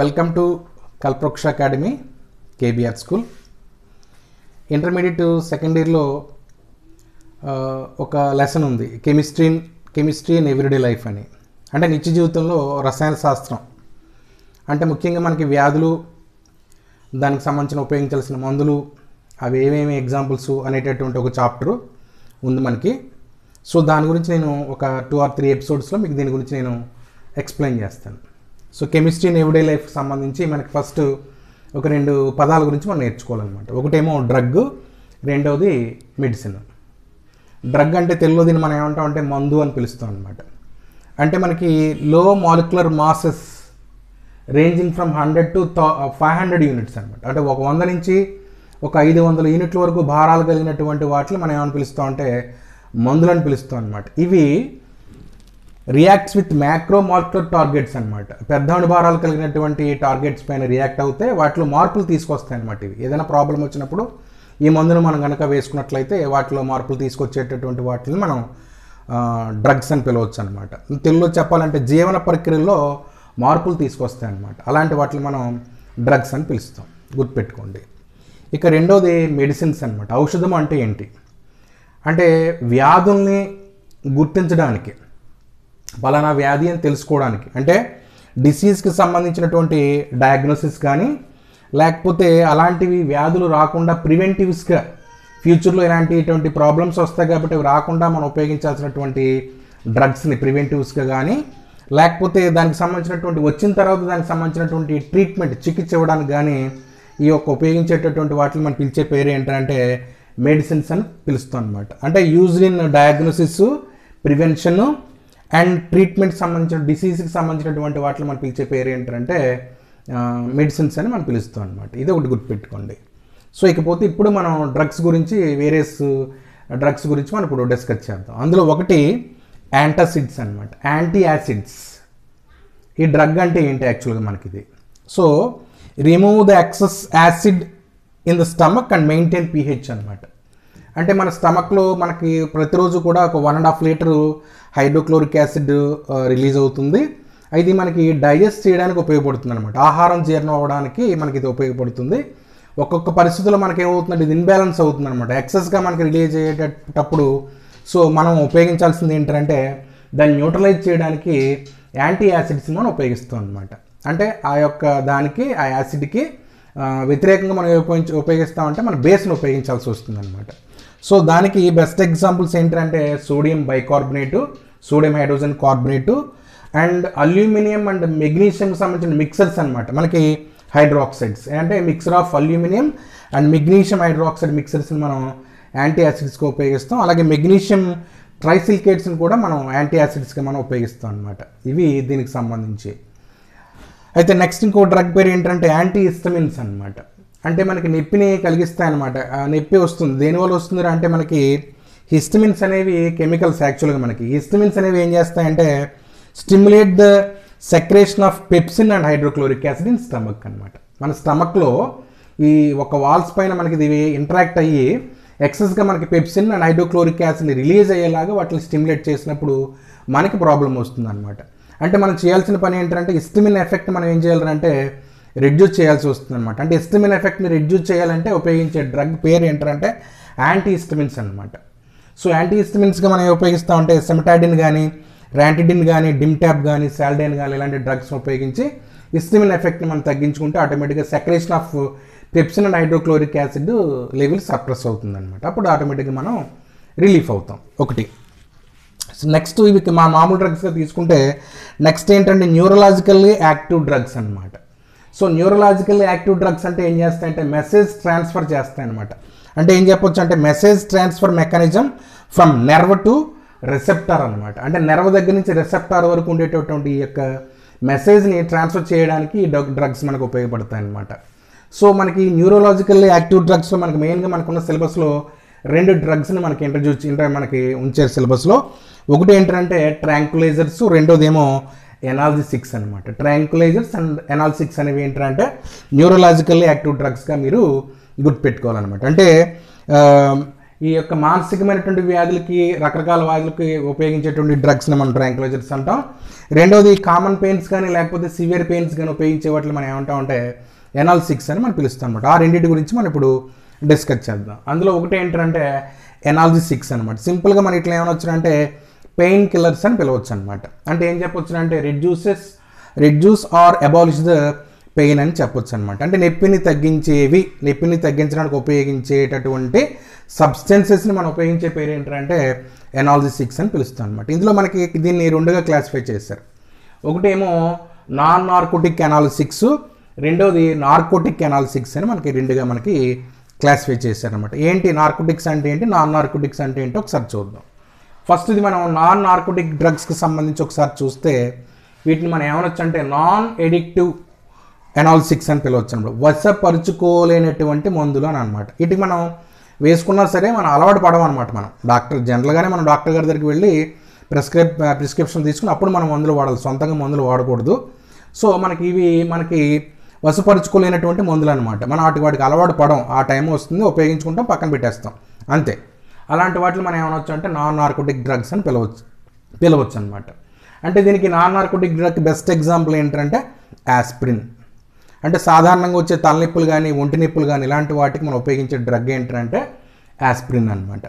welcome to Kalpavriksha academy KBR school intermediate second ఇయర్లో ఒక lesson ఉంది chemistry chemistry in everyday life అని అంటే నిత్య జీవితంలో రసాయన శాస్త్రం అంటే ముఖ్యంగా మనకి వ్యాధులు దానికి సంబంధించిన ఉపయోగించాల్సిన మందులు అవి ఏమేమి ఎగ్జాంపుల్స్ అనేటటువంటి ఒక చాప్టర్ ఉంది మనకి సో దాని గురించి నేను ఒక టూ ఆర్ త్రీ ఎపిసోడ్స్లో మీకు దీని గురించి నేను ఎక్స్ప్లెయిన్ చేస్తాను so chemistry in everyday life సంబంధించి మనకి ఫస్ట్ ఒక రెండు పదాల గురించి మనం నేర్చుకోవాలన్నమాట ఒకటేమో డ్రగ్ రెండవది మెడిసిన్ డ్రగ్ అంటే తెలుగులో దీన్ని మనం ఏమంటాం అంటే మందు అని పిలుస్తాం అనమాట అంటే మనకి low molecular masses ranging from hundred to five hundred units అనమాట అంటే ఒక వంద నుంచి ఒక ఐదు వందల యూనిట్ల వరకు భారాలు కలిగినటువంటి వాటిని మనం ఏమని పిలుస్తాం అంటే మందులని పిలుస్తాం అనమాట ఇవి reacts with macro molecular targets అనమాట పెద్ద అనుభారాలు కలిగినటువంటి టార్గెట్స్ పైన రియాక్ట్ అవుతే వాటిలో మార్పులు తీసుకొస్తాయి అనమాట ఇవి ఏదైనా ప్రాబ్లం వచ్చినప్పుడు ఈ మందును మనం కనుక వేసుకున్నట్లయితే వాటిలో మార్పులు తీసుకొచ్చేటటువంటి వాటిని మనం డ్రగ్స్ అని పిలవచ్చు అనమాట తెలుగులో చెప్పాలంటే జీవన ప్రక్రియలో మార్పులు తీసుకొస్తాయి అనమాట అలాంటి వాటిని మనం డ్రగ్స్ అని పిలుస్తాం గుర్తుపెట్టుకోండి ఇక రెండోది మెడిసిన్స్ అనమాట ఔషధం అంటే ఏంటి అంటే వ్యాధుల్ని గుర్తించడానికి ఫలానా వ్యాధి అని తెలుసుకోవడానికి అంటే డిసీజ్కి సంబంధించినటువంటి డయాగ్నోసిస్ కానీ లేకపోతే అలాంటివి వ్యాధులు రాకుండా ప్రివెంటివ్స్గా ఫ్యూచర్లో ఇలాంటిటువంటి ప్రాబ్లమ్స్ వస్తాయి కాబట్టి రాకుండా మనం ఉపయోగించాల్సినటువంటి డ్రగ్స్ని ప్రివెంటివ్స్గా కానీ లేకపోతే దానికి సంబంధించినటువంటి వచ్చిన తర్వాత దానికి సంబంధించినటువంటి ట్రీట్మెంట్ చికిత్స ఇవ్వడానికి కానీ ఈ యొక్క ఉపయోగించేటటువంటి వాటిని మనం పిలిచే పేరు ఏంటంటే మెడిసిన్స్ అని పిలుస్తాం అనమాట అంటే use in diagnosis prevention and ట్రీట్మెంట్కి సంబంధించిన డిసీజ్కి సంబంధించినటువంటి వాటిలో మనం పిలిచే పేరు ఏంటంటే మెడిసిన్స్ అని మనం పిలుస్తాం అనమాట ఇది ఒకటి గుర్తుపెట్టుకోండి సో ఇకపోతే ఇప్పుడు మనం డ్రగ్స్ గురించి వేరియస్ డ్రగ్స్ గురించి మనం ఇప్పుడు డిస్కస్ చేద్దాం అందులో ఒకటి యాంటాసిడ్స్ అనమాట యాంటీ యాసిడ్స్ ఈ డ్రగ్ అంటే ఏంటి యాక్చువల్గా మనకి ఇది so remove the excess acid in the stomach and maintain pH అనమాట అంటే మన స్టమక్లో మనకి ప్రతిరోజు కూడా ఒక one and half litre hydrochloric acid release అవుతుంది ఇది మనకి డైజెస్ట్ చేయడానికి ఉపయోగపడుతుంది అనమాట ఆహారం జీర్ణం అవ్వడానికి మనకి ఇది ఉపయోగపడుతుంది ఒక్కొక్క పరిస్థితుల్లో మనకి ఏమవుతుందంటే ఇది ఇన్బ్యాలెన్స్ అవుతుంది అనమాట ఎక్సెస్గా మనకి రిలీజ్ అయ్యేటప్పుడు సో మనం ఉపయోగించాల్సింది ఏంటంటే దాన్ని న్యూట్రలైజ్ చేయడానికి యాంటీ యాసిడ్స్ మనం ఉపయోగిస్తాం అనమాట అంటే ఆ యొక్క దానికి ఆ యాసిడ్కి వ్యతిరేకంగా మనం ఉపయోగించి ఉపయోగిస్తామంటే మన బేస్ను ఉపయోగించాల్సి వస్తుంది అనమాట సో దానికి బెస్ట్ ఎగ్జాంపుల్స్ ఏంటంటే sodium bicarbonate sodium hydrogen carbonate and aluminium and magnesium సంబంధించిన మిక్సర్స్ అనమాట మనకి హైడ్రాక్సైడ్స్ అంటే mixture of aluminium and magnesium hydroxide మిక్సర్స్ని మనం యాంటీ యాసిడ్స్గా ఉపయోగిస్తాం అలాగే మెగ్నీషియం ట్రైసిల్కేట్స్ని కూడా మనం యాంటీ యాసిడ్స్గా మనం ఉపయోగిస్తాం అనమాట ఇవి దీనికి సంబంధించి అయితే నెక్స్ట్ ఇంకో డ్రగ్ పేరు ఏంటంటే యాంటీ ఇస్టమిన్స్ అనమాట అంటే మనకి నొప్పిని కలిగిస్తాయి అనమాట నొప్పి వస్తుంది దేనివల్ల వస్తుంది అంటే మనకి హిస్టమిన్స్ అనేవి కెమికల్స్ యాక్చువల్గా మనకి హిస్టమిన్స్ అనేవి ఏం చేస్తాయంటే stimulate the secretion of pepsin and hydrochloric acid in stomach అనమాట మన స్టమక్లో ఈ ఒక వాల్స్ పైన మనకి ఇది ఇంటరాక్ట్ అయ్యి ఎక్సెస్గా మనకి pepsin and hydrochloric acid release అయ్యేలాగా వాటిని స్టిమ్యులేట్ చేసినప్పుడు మనకి ప్రాబ్లం వస్తుంది అనమాట అంటే మనం చేయాల్సిన పని ఏంటంటే ఇస్టిమిన్ ఎఫెక్ట్ మనం ఏం చేయాలంటే రెడ్యూస్ చేయాల్సి వస్తుంది అనమాట అంటే ఇస్టమిన్ ఎఫెక్ట్ని రెడ్యూస్ చేయాలంటే ఉపయోగించే డ్రగ్ పేరు ఏంటంటే యాంటీ ఇస్టమిన్స్ అనమాట సో యాంటీ ఇస్టమిన్స్గా మనం ఉపయోగిస్తూ ఉంటే సెమటాడిన్ కానీ ర్యాంటిడిన్ కానీ డిమ్టాప్ కానీ సాల్డైన్ కానీ ఇలాంటి డ్రగ్స్ ఉపయోగించి ఇస్టమిన్ ఎఫెక్ట్ని మనం తగ్గించుకుంటే ఆటోమేటిక్గా secretion of pepsin and hydrochloric acid level suppress అనమాట అప్పుడు ఆటోమేటిక్గా మనం రిలీఫ్ అవుతాం ఒకటి నెక్స్ట్ ఇవి మా మామూలు డ్రగ్స్గా తీసుకుంటే నెక్స్ట్ ఏంటంటే న్యూరలాజికల్లీ యాక్టివ్ డ్రగ్స్ అనమాట సో న్యూరలాజికల్ యాక్టివ్ డ్రగ్స్ అంటే ఏం చేస్తాయంటే మెసేజ్ ట్రాన్స్ఫర్ చేస్తాయి అనమాట అంటే ఏం చెప్పొచ్చు అంటే message transfer mechanism from nerve to receptor అనమాట అంటే నెర్వ్ దగ్గర నుంచి రిసెప్టార్ వరకు ఉండేటటువంటి ఈ యొక్క మెసేజ్ని ట్రాన్స్ఫర్ చేయడానికి ఈ డ్రగ్స్ మనకు ఉపయోగపడతాయి అనమాట సో మనకి న్యూరోలాజికల్ యాక్టివ్ డ్రగ్స్ మనకి మెయిన్గా మనకున్న సిలబస్లో రెండు డ్రగ్స్ని మనకి ఇంట్రడ్యూస్ ఇంటర్ మనకి ఉంచే సిలబస్లో ఒకటి ఏంటంటే ట్రాంక్యులైజర్స్ రెండోదేమో ఎనాల్జిసిక్స్ అనమాట ట్రయాంకులైజర్స్ అండ్ ఎనాల్జిసిక్స్ అనేవి ఏంటంటే న్యూరలాజికల్లీ యాక్టివ్ డ్రగ్స్గా మీరు గుర్తుపెట్టుకోవాలన్నమాట అంటే ఈ యొక్క మానసికమైనటువంటి వ్యాధులకి రకరకాల వ్యాధులకి ఉపయోగించేటువంటి డ్రగ్స్ని మనం ట్రాంక్లైజర్స్ అంటాం రెండవది కామన్ పెయిన్స్ కానీ లేకపోతే సివియర్ పెయిన్స్ కానీ ఉపయోగించే వాటిని మనం ఏమంటాం అంటే ఎనాల్సిక్స్ అని మనం పిలుస్తాం అనమాట ఆ రెండింటి గురించి మనం ఇప్పుడు డిస్కస్ చేద్దాం అందులో ఒకటి ఏంటంటే ఎనాలజీ సిక్స్ అనమాట సింపుల్గా మనం ఇట్లా ఏమైనా వచ్చినంటే పెయిన్ కిల్లర్స్ అని పిలవచ్చు అనమాట అంటే ఏం చెప్పొచ్చు అంటే reduces reduce or abolish the pain అని చెప్పొచ్చు అనమాట అంటే నొప్పిని తగ్గించేవి నొప్పిని తగ్గించడానికి ఉపయోగించేటటువంటి సబ్స్టెన్సెస్ని మనం ఉపయోగించే పేరు ఏంటంటే ఎనాలజిసిక్స్ అని పిలుస్తాం అనమాట ఇందులో మనకి దీన్ని రెండుగా క్లాసిఫై చేశారు ఒకటేమో నాన్ నార్కోటిక్ ఎనాలిసిక్స్ రెండోది నార్కోటిక్ సిక్స్ అని మనకి రెండుగా మనకి క్లాసిఫై అనమాట ఏంటి నార్కోటిక్స్ అంటే ఏంటి నాన్ నార్కోటిక్స్ అంటే ఏంటి ఒకసారి చూద్దాం ఫస్ట్ ఇది మనం నాన్ నార్కోటిక్ డ్రగ్స్కి సంబంధించి ఒకసారి చూస్తే వీటిని మనం ఏమనొచ్చు అంటే నాన్ ఎడిక్టివ్ ఎనాల్సిక్స్ అని పిలవచ్చు అనమాట వశపరుచుకోలేనటువంటి మందులు అని అనమాట వీటికి మనం వేసుకున్నా సరే మనం అలవాటు పడవం అనమాట మనం డాక్టర్ జనరల్గానే మనం డాక్టర్ గారి దగ్గరికి వెళ్ళి ప్రిస్క్రిప్ ప్రిస్క్రిప్షన్ తీసుకుని అప్పుడు మనం మందులు వాడాలి సొంతంగా మందులు వాడకూడదు సో మనకి ఇవి మనకి వశపరుచుకోలేనటువంటి మందులు అనమాట మనం వాటికి వాటికి అలవాటు పడం ఆ టైం వస్తుంది ఉపయోగించుకుంటాం పక్కన పెట్టేస్తాం అంతే అలాంటి వాటిని మనం ఏమనొచ్చు అంటే నాన్ నార్కోటిక్ డ్రగ్స్ అని పిలవచ్చు పిలవచ్చు అనమాట అంటే దీనికి non narcotic drug best example ఏంటంటే యాస్ప్రిన్ అంటే సాధారణంగా వచ్చే తలనొప్పులు కానీ ఒంటి నొప్పులు కానీ ఇలాంటి వాటికి మనం ఉపయోగించే డ్రగ్ ఏంటంటే యాస్ప్రిన్ అనమాట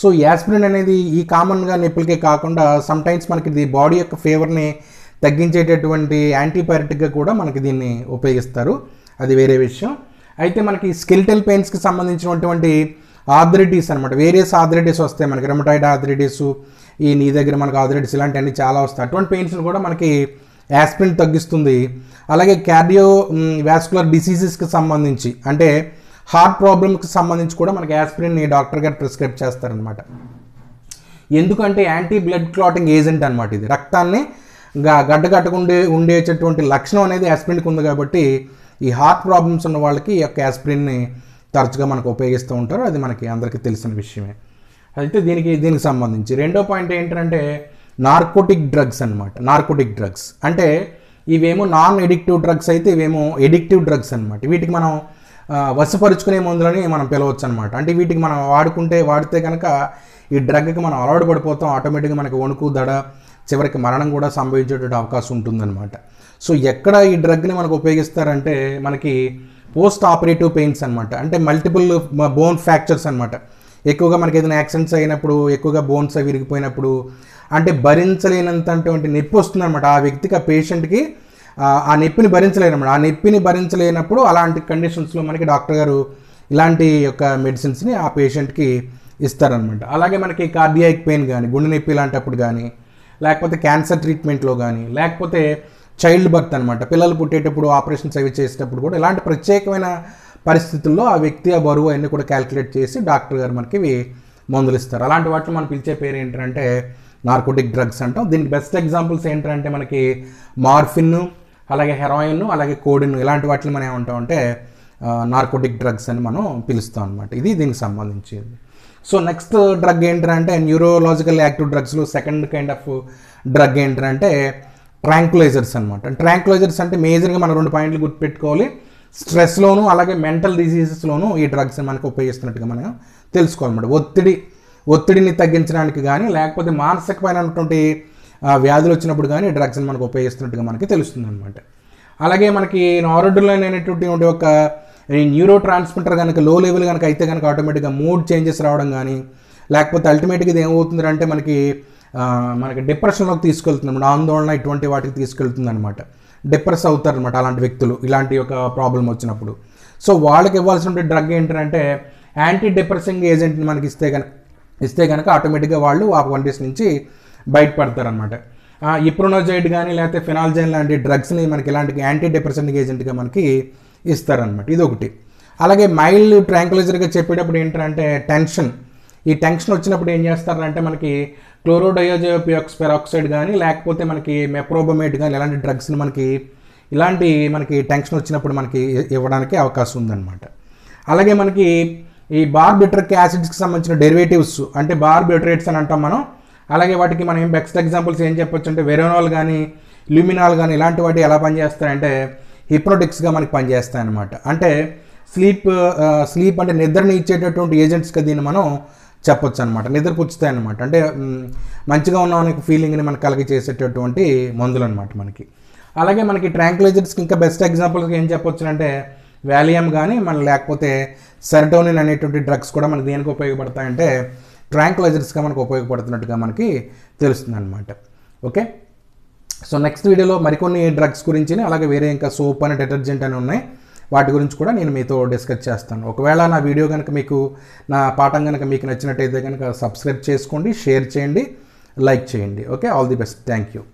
సో యాస్ప్రిన్ అనేది ఈ కామన్గా నొప్పులకే కాకుండా సమ్టైమ్స్ మనకి ఇది బాడీ యొక్క ఫీవర్ని తగ్గించేటటువంటి యాంటీబయాటిక్గా కూడా మనకి దీన్ని ఉపయోగిస్తారు అది వేరే విషయం అయితే మనకి స్కిల్టెల్ పెయిన్స్కి సంబంధించినటువంటి ఆథరిటీస్ అనమాట వేరియస్ ఆథరిటీస్ వస్తాయి మనకి రెమటాయిడ్ ఆథరిటీస్ ఈ నీ దగ్గర మనకు ఆథరిటీస్ ఇలాంటివన్నీ చాలా వస్తాయి అటువంటి పెయిన్స్ని కూడా మనకి యాస్పిన్ తగ్గిస్తుంది అలాగే కార్డియో వాస్కులర్ డిసీజెస్కి సంబంధించి అంటే హార్ట్ ప్రాబ్లమ్స్కి సంబంధించి కూడా మనకి యాస్పిరిన్ డాక్టర్ గారు ప్రిస్క్రైబ్ చేస్తారనమాట ఎందుకంటే యాంటీ బ్లడ్ క్లాటింగ్ ఏజెంట్ అనమాట ఇది రక్తాన్ని గడ్డ ఉండేటటువంటి లక్షణం అనేది యాస్పిరిన్కి ఉంది కాబట్టి ఈ హార్ట్ ప్రాబ్లమ్స్ ఉన్న వాళ్ళకి ఈ యొక్క యాస్పిరిన్ని తరచుగా మనకు ఉపయోగిస్తూ ఉంటారు అది మనకి అందరికీ తెలిసిన విషయమే అయితే దీనికి దీనికి సంబంధించి రెండో పాయింట్ ఏంటంటే నార్కోటిక్ డ్రగ్స్ అనమాట నార్కోటిక్ డ్రగ్స్ అంటే ఇవేమో నాన్ ఎడిక్టివ్ డ్రగ్స్ అయితే ఇవేమో ఎడిక్టివ్ డ్రగ్స్ అనమాట వీటికి మనం వశపరుచుకునే మందులని మనం పిలవచ్చు అనమాట అంటే వీటికి మనం వాడుకుంటే వాడితే కనుక ఈ డ్రగ్కి మనం అలవాటు పడిపోతాం ఆటోమేటిక్గా మనకి వణుకు దడ చివరికి మరణం కూడా సంభవించేటువంటి అవకాశం ఉంటుందన్నమాట సో ఎక్కడ ఈ డ్రగ్ని మనకు ఉపయోగిస్తారంటే మనకి పోస్ట్ ఆపరేటివ్ పెయిన్స్ అనమాట అంటే మల్టిపుల్ బోన్ ఫ్రాక్చర్స్ అనమాట ఎక్కువగా మనకి ఏదైనా యాక్సిడెంట్స్ అయినప్పుడు ఎక్కువగా బోన్స్ అవి విరిగిపోయినప్పుడు అంటే భరించలేనంతటువంటి నొప్పి వస్తుందనమాట ఆ వ్యక్తికి ఆ పేషెంట్కి ఆ నొప్పిని భరించలేనమాట ఆ నొప్పిని భరించలేనప్పుడు అలాంటి కండిషన్స్లో మనకి డాక్టర్ గారు ఇలాంటి యొక్క మెడిసిన్స్ని ఆ పేషెంట్కి ఇస్తారనమాట అలాగే మనకి కార్డియాక్ పెయిన్ కానీ గుండె నొప్పి ఇలాంటప్పుడు కానీ లేకపోతే క్యాన్సర్ ట్రీట్మెంట్లో కానీ లేకపోతే చైల్డ్ బర్త్ అనమాట పిల్లలు పుట్టేటప్పుడు ఆపరేషన్స్ అవి చేసేటప్పుడు కూడా ఇలాంటి ప్రత్యేకమైన పరిస్థితుల్లో ఆ వ్యక్తి ఆ బరువు అన్నీ కూడా క్యాలిక్యులేట్ చేసి డాక్టర్ గారు మనకి ఇవి మందులు ఇస్తారు అలాంటి వాటిని మనం పిలిచే పేరు ఏంటంటే నార్కోటిక్ డ్రగ్స్ అంటాం దీనికి బెస్ట్ ఎగ్జాంపుల్స్ ఏంటంటే మనకి మార్ఫిన్ అలాగే హెరాయిన్ అలాగే కోడిన్ ఇలాంటి వాటిని మనం ఏమంటాం అంటే నార్కోటిక్ డ్రగ్స్ అని మనం పిలుస్తాం అనమాట ఇది దీనికి సంబంధించింది సో నెక్స్ట్ డ్రగ్ ఏంటంటే న్యూరోలాజికల్ యాక్టివ్ డ్రగ్స్లో సెకండ్ కైండ్ ఆఫ్ డ్రగ్ ఏంటంటే ట్రాంక్లైజర్స్ అనమాట ట్రాంక్లైజర్స్ అంటే మేజర్గా మనం రెండు పాయింట్లు గుర్తుపెట్టుకోవాలి స్ట్రెస్లోను అలాగే మెంటల్ డిసీజెస్లోనూ ఈ డ్రగ్స్ మనకు ఉపయోగిస్తున్నట్టుగా మనం తెలుసుకోవాలన్నమాట ఒత్తిడి ఒత్తిడిని తగ్గించడానికి కానీ లేకపోతే మానసికమైనటువంటి వ్యాధులు వచ్చినప్పుడు కానీ డ్రగ్స్ని మనకు ఉపయోగిస్తున్నట్టుగా మనకి తెలుస్తుంది అనమాట అలాగే మనకి నారోడ్లో అనేటువంటి ఒక న్యూరో ట్రాన్స్మిటర్ కనుక లో లెవెల్ కనుక అయితే కనుక ఆటోమేటిక్గా మూడ్ చేంజెస్ రావడం కానీ లేకపోతే అల్టిమేట్గా ఇది ఏమవుతుంది అంటే మనకి మనకి డిప్రెషన్లోకి తీసుకెళ్తుంది ఆందోళన ఇటువంటి వాటికి తీసుకెళ్తుంది అనమాట డిప్రెస్ అనమాట అలాంటి వ్యక్తులు ఇలాంటి ఒక ప్రాబ్లం వచ్చినప్పుడు సో వాళ్ళకి ఇవ్వాల్సిన డ్రగ్ ఏంటంటే యాంటీ డిప్రెసింగ్ ఏజెంట్ని మనకి ఇస్తే కనుక ఇస్తే కనుక ఆటోమేటిక్గా వాళ్ళు ఆ కండిషన్ నుంచి బయటపడతారనమాట ఇప్రోనోజైడ్ కానీ లేకపోతే ఫినాల్జైన్ లాంటి డ్రగ్స్ని మనకి ఇలాంటి యాంటీ డిప్రెసింగ్ ఏజెంట్గా మనకి ఇస్తారనమాట ఇది ఒకటి అలాగే మైల్డ్ ట్రాంక్లైజర్గా చెప్పేటప్పుడు ఏంటంటే టెన్షన్ ఈ టెన్షన్ వచ్చినప్పుడు ఏం చేస్తారంటే మనకి క్లోరోడయోజోపియోక్స్ పెరాక్సైడ్ కానీ లేకపోతే మనకి మెప్రోబమేట్ కానీ ఇలాంటి డ్రగ్స్ని మనకి ఇలాంటి మనకి టెన్షన్ వచ్చినప్పుడు మనకి ఇవ్వడానికి అవకాశం ఉందన్నమాట అలాగే మనకి ఈ బార్బిట్రిక్ యాసిడ్స్కి సంబంధించిన డెరివేటివ్స్ అంటే బార్బిట్రేట్స్ అని అంటాం మనం అలాగే వాటికి మనం బెస్ట్ ఎగ్జాంపుల్స్ ఏం చెప్పొచ్చు అంటే వెరోనాల్ కానీ ల్యూమినాల్ కానీ ఇలాంటి వాటి ఎలా పనిచేస్తాయంటే హిప్నోటిక్స్గా మనకి పనిచేస్తాయన్నమాట అంటే స్లీప్ స్లీప్ అంటే నిద్రని ఇచ్చేటటువంటి ఏజెంట్స్గా దీన్ని మనం చెప్పొచ్చు అనమాట నిద్రపుచ్చుతాయి అనమాట అంటే మంచిగా ఉన్న మనకి ఫీలింగ్ని మనకు కలిగి చేసేటటువంటి మందులు అనమాట మనకి అలాగే మనకి ట్రాంక్లైజర్స్కి ఇంకా బెస్ట్ ఎగ్జాంపుల్స్ ఏం చెప్పొచ్చు అంటే వ్యాలియం కానీ మన లేకపోతే సెరటోనిన్ అనేటువంటి డ్రగ్స్ కూడా మనకి దేనికి ఉపయోగపడతాయంటే ట్రాంక్లైజర్స్గా మనకు ఉపయోగపడుతున్నట్టుగా మనకి తెలుస్తుంది అనమాట ఓకే సో నెక్స్ట్ వీడియోలో మరికొన్ని డ్రగ్స్ గురించి అలాగే వేరే ఇంకా సోప్ అని డిటర్జెంట్ అని ఉన్నాయి వాటి గురించి కూడా నేను మీతో డిస్కస్ చేస్తాను ఒకవేళ నా వీడియో కనుక మీకు నా పాఠం కనుక మీకు నచ్చినట్టయితే కనుక సబ్స్క్రైబ్ చేసుకోండి షేర్ చేయండి లైక్ చేయండి okay all the best thank you